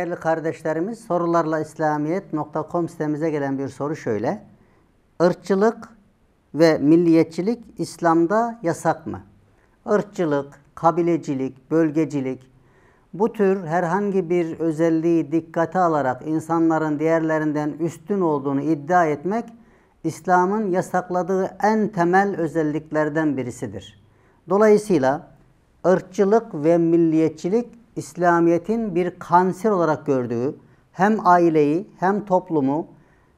değerli kardeşlerimiz sorularlaislamiyet.com sitemize gelen bir soru şöyle. Irkçılık ve milliyetçilik İslam'da yasak mı? Irkçılık, kabilecilik, bölgecilik bu tür herhangi bir özelliği dikkate alarak insanların diğerlerinden üstün olduğunu iddia etmek İslam'ın yasakladığı en temel özelliklerden birisidir. Dolayısıyla ırkçılık ve milliyetçilik İslamiyet'in bir kanser olarak gördüğü hem aileyi hem toplumu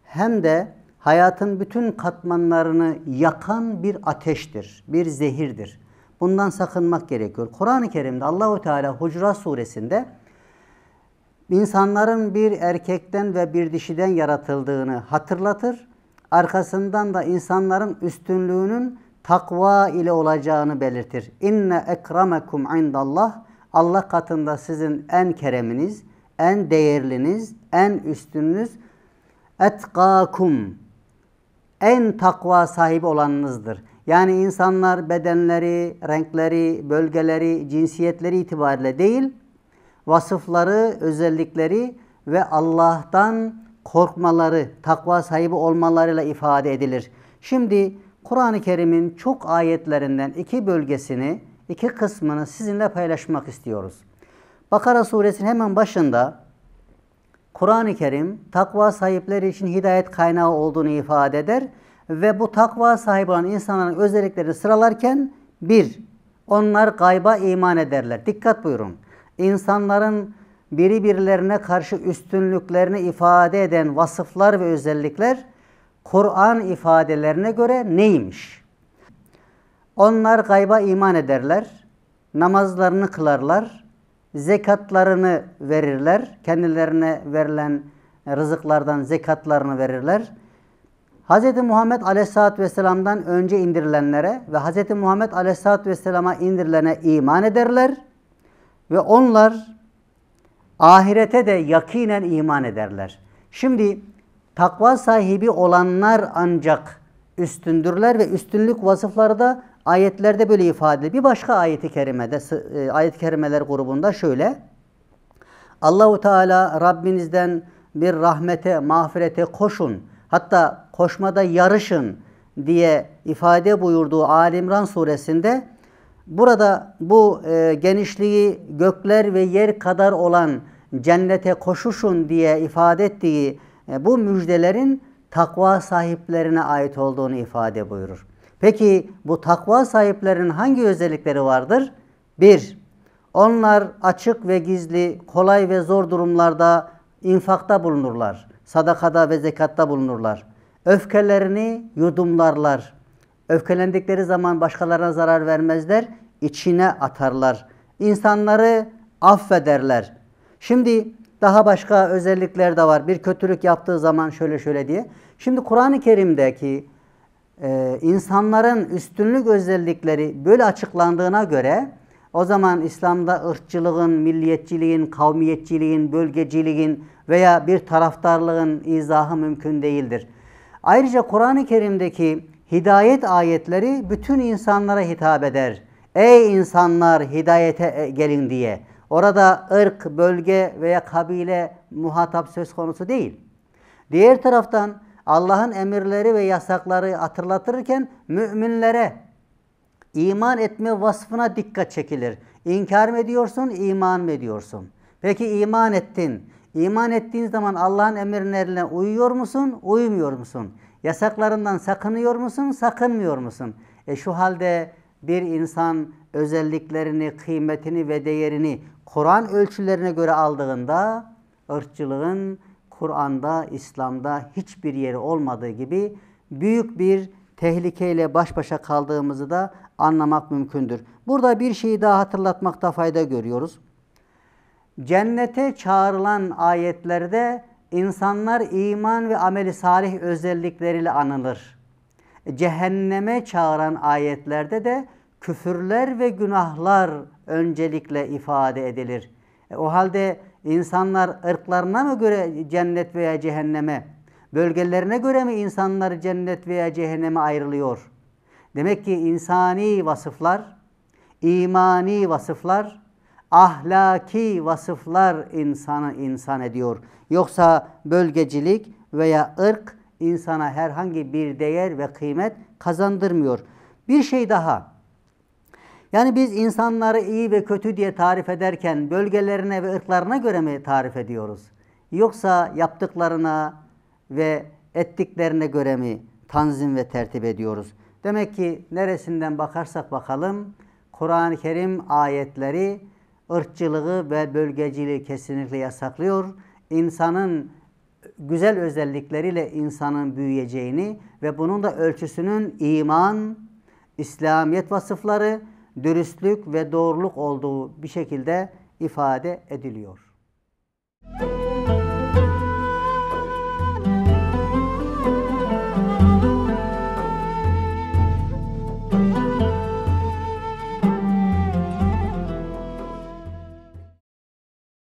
hem de hayatın bütün katmanlarını yakan bir ateştir, bir zehirdir. Bundan sakınmak gerekiyor. Kur'an-ı Kerim'de Allahu Teala Hucurat suresinde insanların bir erkekten ve bir dişiden yaratıldığını hatırlatır. Arkasından da insanların üstünlüğünün takva ile olacağını belirtir. İnne ekramekum indallah Allah katında sizin en kereminiz, en değerliniz, en üstününüz etkakum en takva sahibi olanınızdır. Yani insanlar bedenleri, renkleri, bölgeleri, cinsiyetleri itibariyle değil, vasıfları, özellikleri ve Allah'tan korkmaları, takva sahibi olmalarıyla ifade edilir. Şimdi Kur'an-ı Kerim'in çok ayetlerinden iki bölgesini iki kısmını sizinle paylaşmak istiyoruz. Bakara suresinin hemen başında Kur'an-ı Kerim takva sahipleri için hidayet kaynağı olduğunu ifade eder ve bu takva sahibi olan insanların özellikleri sıralarken bir, onlar gayba iman ederler. Dikkat buyurun. İnsanların biri birilerine karşı üstünlüklerini ifade eden vasıflar ve özellikler Kur'an ifadelerine göre neymiş? Onlar gayba iman ederler, namazlarını kılarlar, zekatlarını verirler, kendilerine verilen rızıklardan zekatlarını verirler. Hz. Muhammed Aleyhisselatü Vesselam'dan önce indirilenlere ve Hz. Muhammed Aleyhisselatü Vesselam'a indirilene iman ederler ve onlar ahirete de yakinen iman ederler. Şimdi takva sahibi olanlar ancak üstündürler ve üstünlük vasıfları da ayetlerde böyle ifade edilir. Bir başka ayeti kerimede, e, ayet-i kerimeler grubunda şöyle. Allahu Teala Rabbinizden bir rahmete, mağfirete koşun. Hatta koşmada yarışın diye ifade buyurduğu Alimran suresinde burada bu e, genişliği gökler ve yer kadar olan cennete koşuşun diye ifade ettiği e, bu müjdelerin takva sahiplerine ait olduğunu ifade buyurur. Peki bu takva sahiplerinin hangi özellikleri vardır? 1. Onlar açık ve gizli, kolay ve zor durumlarda infakta bulunurlar. Sadakada ve zekatta bulunurlar. Öfkelerini yudumlarlar. Öfkelendikleri zaman başkalarına zarar vermezler, içine atarlar. İnsanları affederler. Şimdi daha başka özellikler de var. Bir kötülük yaptığı zaman şöyle şöyle diye. Şimdi Kur'an-ı Kerim'deki e, insanların üstünlük özellikleri böyle açıklandığına göre o zaman İslam'da ırkçılığın, milliyetçiliğin, kavmiyetçiliğin, bölgeciliğin veya bir taraftarlığın izahı mümkün değildir. Ayrıca Kur'an-ı Kerim'deki hidayet ayetleri bütün insanlara hitap eder. Ey insanlar hidayete gelin diye. Orada ırk, bölge veya kabile muhatap söz konusu değil. Diğer taraftan Allah'ın emirleri ve yasakları hatırlatırken müminlere iman etme vasfına dikkat çekilir. İnkar mı ediyorsun, iman mı ediyorsun? Peki iman ettin. İman ettiğin zaman Allah'ın emirlerine uyuyor musun, uymuyor musun? Yasaklarından sakınıyor musun, sakınmıyor musun? E şu halde bir insan özelliklerini, kıymetini ve değerini Kur'an ölçülerine göre aldığında ırkçılığın Kur'an'da, İslam'da hiçbir yeri olmadığı gibi büyük bir tehlikeyle baş başa kaldığımızı da anlamak mümkündür. Burada bir şeyi daha hatırlatmakta fayda görüyoruz. Cennete çağrılan ayetlerde insanlar iman ve ameli salih özellikleriyle anılır. Cehenneme çağıran ayetlerde de küfürler ve günahlar öncelikle ifade edilir. E, o halde insanlar ırklarına mı göre cennet veya cehenneme, bölgelerine göre mi insanlar cennet veya cehenneme ayrılıyor? Demek ki insani vasıflar, imani vasıflar, ahlaki vasıflar insanı insan ediyor. Yoksa bölgecilik veya ırk insana herhangi bir değer ve kıymet kazandırmıyor. Bir şey daha. Yani biz insanları iyi ve kötü diye tarif ederken bölgelerine ve ırklarına göre mi tarif ediyoruz? Yoksa yaptıklarına ve ettiklerine göre mi tanzim ve tertip ediyoruz? Demek ki neresinden bakarsak bakalım Kur'an-ı Kerim ayetleri ırkçılığı ve bölgeciliği kesinlikle yasaklıyor. İnsanın güzel özellikleriyle insanın büyüyeceğini ve bunun da ölçüsünün iman, İslamiyet vasıfları dürüstlük ve doğruluk olduğu bir şekilde ifade ediliyor.